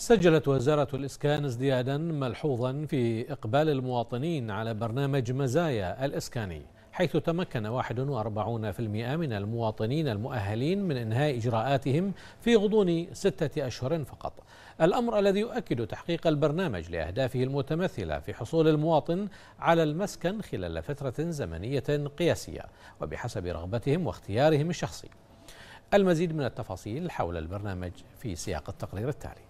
سجلت وزارة الإسكان ازديادا ملحوظا في إقبال المواطنين على برنامج مزايا الإسكاني حيث تمكن 41% من المواطنين المؤهلين من إنهاء إجراءاتهم في غضون ستة أشهر فقط الأمر الذي يؤكد تحقيق البرنامج لأهدافه المتمثلة في حصول المواطن على المسكن خلال فترة زمنية قياسية وبحسب رغبتهم واختيارهم الشخصي المزيد من التفاصيل حول البرنامج في سياق التقرير التالي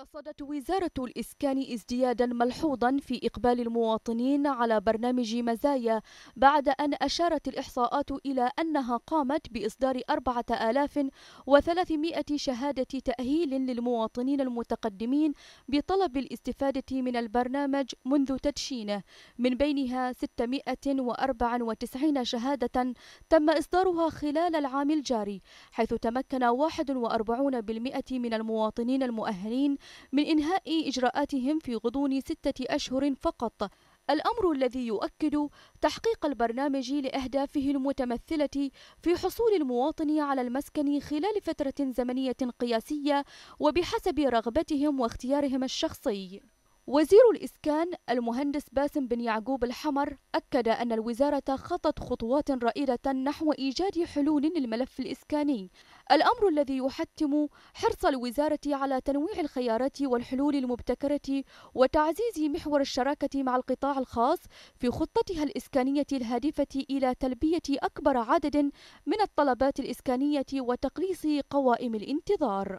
رصدت وزارة الإسكان ازديادا ملحوظا في إقبال المواطنين على برنامج مزايا بعد أن أشارت الإحصاءات إلى أنها قامت بإصدار 4300 شهادة تأهيل للمواطنين المتقدمين بطلب الاستفادة من البرنامج منذ تدشينه من بينها 694 شهادة تم إصدارها خلال العام الجاري حيث تمكن 41% من المواطنين المؤهلين من إنهاء إجراءاتهم في غضون ستة أشهر فقط الأمر الذي يؤكد تحقيق البرنامج لأهدافه المتمثلة في حصول المواطن على المسكن خلال فترة زمنية قياسية وبحسب رغبتهم واختيارهم الشخصي وزير الإسكان المهندس باسم بن يعقوب الحمر أكد أن الوزارة خطت خطوات رائدة نحو إيجاد حلول للملف الإسكاني الأمر الذي يحتم حرص الوزارة على تنويع الخيارات والحلول المبتكرة وتعزيز محور الشراكة مع القطاع الخاص في خطتها الإسكانية الهادفة إلى تلبية أكبر عدد من الطلبات الإسكانية وتقليص قوائم الانتظار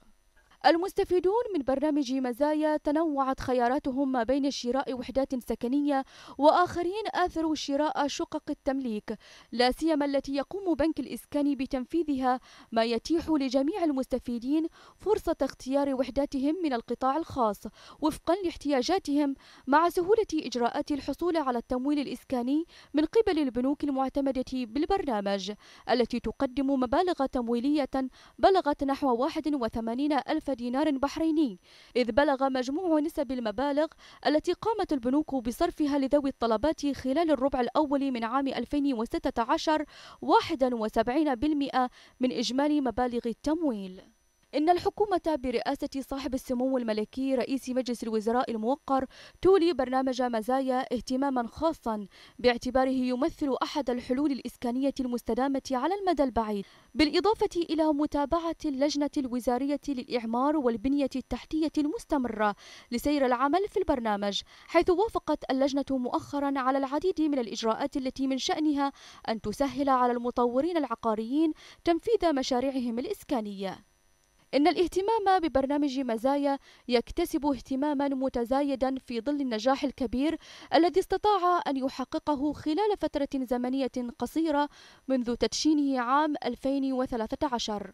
المستفيدون من برنامج مزايا تنوعت خياراتهم ما بين شراء وحدات سكنية وآخرين آثروا شراء شقق التمليك لا سيما التي يقوم بنك الإسكان بتنفيذها ما يتيح لجميع المستفيدين فرصة اختيار وحداتهم من القطاع الخاص وفقا لاحتياجاتهم مع سهولة إجراءات الحصول على التمويل الإسكاني من قبل البنوك المعتمدة بالبرنامج التي تقدم مبالغ تمويلية بلغت نحو 81 ألف دينار بحريني إذ بلغ مجموع نسب المبالغ التي قامت البنوك بصرفها لذوي الطلبات خلال الربع الأول من عام 2016 71% من إجمالي مبالغ التمويل إن الحكومة برئاسة صاحب السمو الملكي رئيس مجلس الوزراء الموقر تولي برنامج مزايا اهتماما خاصا باعتباره يمثل أحد الحلول الإسكانية المستدامة على المدى البعيد بالإضافة إلى متابعة اللجنة الوزارية للإعمار والبنية التحتية المستمرة لسير العمل في البرنامج حيث وافقت اللجنة مؤخرا على العديد من الإجراءات التي من شأنها أن تسهل على المطورين العقاريين تنفيذ مشاريعهم الإسكانية إن الاهتمام ببرنامج مزايا يكتسب اهتماما متزايدا في ظل النجاح الكبير الذي استطاع أن يحققه خلال فترة زمنية قصيرة منذ تدشينه عام 2013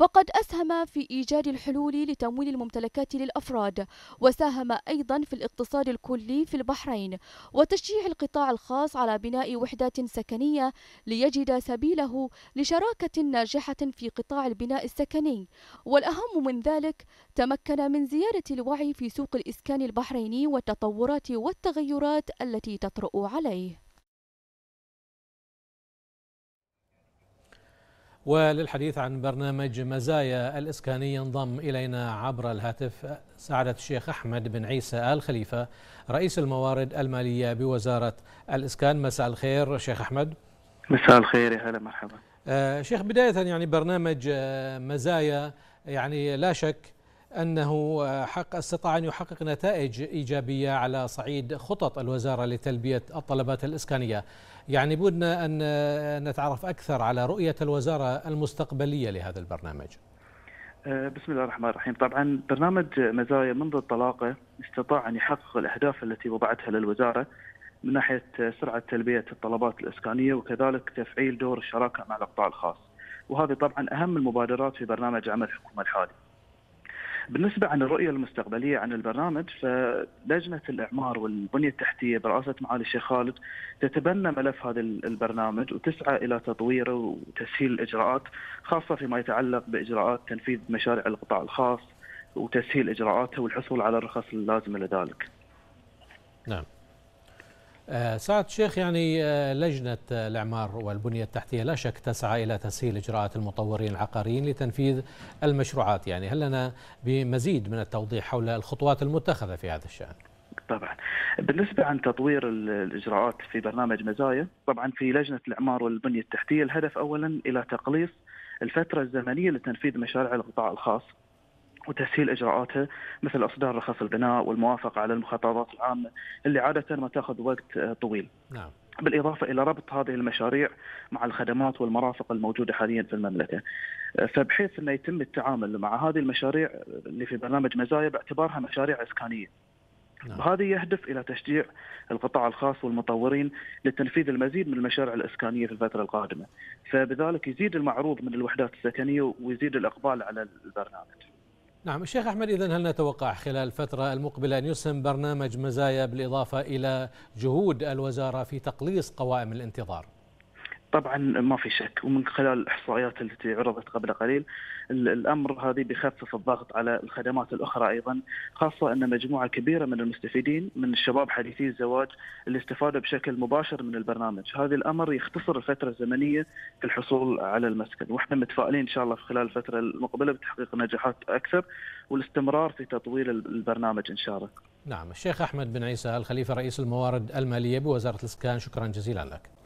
فقد أسهم في إيجاد الحلول لتمويل الممتلكات للأفراد وساهم أيضا في الاقتصاد الكلي في البحرين وتشجيع القطاع الخاص على بناء وحدات سكنية ليجد سبيله لشراكة ناجحة في قطاع البناء السكني والأهم من ذلك تمكن من زيادة الوعي في سوق الإسكان البحريني والتطورات والتغيرات التي تطرأ عليه وللحديث عن برنامج مزايا الإسكاني انضم إلينا عبر الهاتف سعادة الشيخ أحمد بن عيسى آل خليفة رئيس الموارد المالية بوزارة الإسكان مساء الخير شيخ أحمد مساء الخير يا هلا مرحبا آه شيخ بداية يعني برنامج آه، مزايا يعني لا شك أنه حق استطاع أن يحقق نتائج إيجابية على صعيد خطط الوزارة لتلبية الطلبات الإسكانية يعني بدنا أن نتعرف أكثر على رؤية الوزارة المستقبلية لهذا البرنامج أه، بسم الله الرحمن الرحيم طبعا برنامج مزايا منذ انطلاقه استطاع أن يحقق الأهداف التي وضعتها للوزارة من ناحية سرعة تلبية الطلبات الإسكانية وكذلك تفعيل دور الشراكة مع القطاع الخاص وهذه طبعا أهم المبادرات في برنامج عمل الحكومة الحالي بالنسبة عن الرؤية المستقبلية عن البرنامج فلجنة الإعمار والبنية التحتية برئاسة معالي الشيخ خالد تتبنى ملف هذا البرنامج وتسعى إلى تطويره وتسهيل الإجراءات خاصة فيما يتعلق بإجراءات تنفيذ مشاريع القطاع الخاص وتسهيل إجراءاتها والحصول على الرخص اللازمة لذلك. نعم. آه، سعد شيخ يعني آه، لجنة الإعمار والبنية التحتية لا شك تسعى إلى تسهيل إجراءات المطورين العقاريين لتنفيذ المشروعات يعني هل لنا بمزيد من التوضيح حول الخطوات المتخذة في هذا الشأن؟ طبعا بالنسبة عن تطوير الإجراءات في برنامج مزايا طبعا في لجنة الإعمار والبنية التحتية الهدف أولا إلى تقليص الفترة الزمنية لتنفيذ مشاريع القطاع الخاص وتسهيل اجراءاتها مثل اصدار رخص البناء والموافقه على المخططات العامه اللي عاده ما تاخذ وقت آه، طويل. نعم. بالإضافة إلى ربط هذه المشاريع مع الخدمات والمرافق الموجودة حاليا في المملكة آه، فبحيث أنه يتم التعامل مع هذه المشاريع اللي في برنامج مزايا باعتبارها مشاريع إسكانية نعم. هذا يهدف إلى تشجيع القطاع الخاص والمطورين لتنفيذ المزيد من المشاريع الإسكانية في الفترة القادمة فبذلك يزيد المعروض من الوحدات السكنية ويزيد الإقبال على البرنامج نعم الشيخ أحمد إذا هل نتوقع خلال الفترة المقبلة أن يسهم برنامج مزايا بالإضافة إلى جهود الوزارة في تقليص قوائم الانتظار؟ طبعا ما في شك ومن خلال الاحصائيات التي عرضت قبل قليل الامر هذه بيخفف الضغط على الخدمات الاخرى ايضا خاصه ان مجموعه كبيره من المستفيدين من الشباب حديثي الزواج اللي استفادوا بشكل مباشر من البرنامج، هذا الامر يختصر الفتره الزمنيه في الحصول على المسكن، واحنا متفائلين ان شاء الله في خلال الفتره المقبله بتحقيق نجاحات اكثر والاستمرار في تطوير البرنامج ان شاء الله. نعم، الشيخ احمد بن عيسى الخليفه رئيس الموارد الماليه بوزاره الاسكان، شكرا جزيلا لك.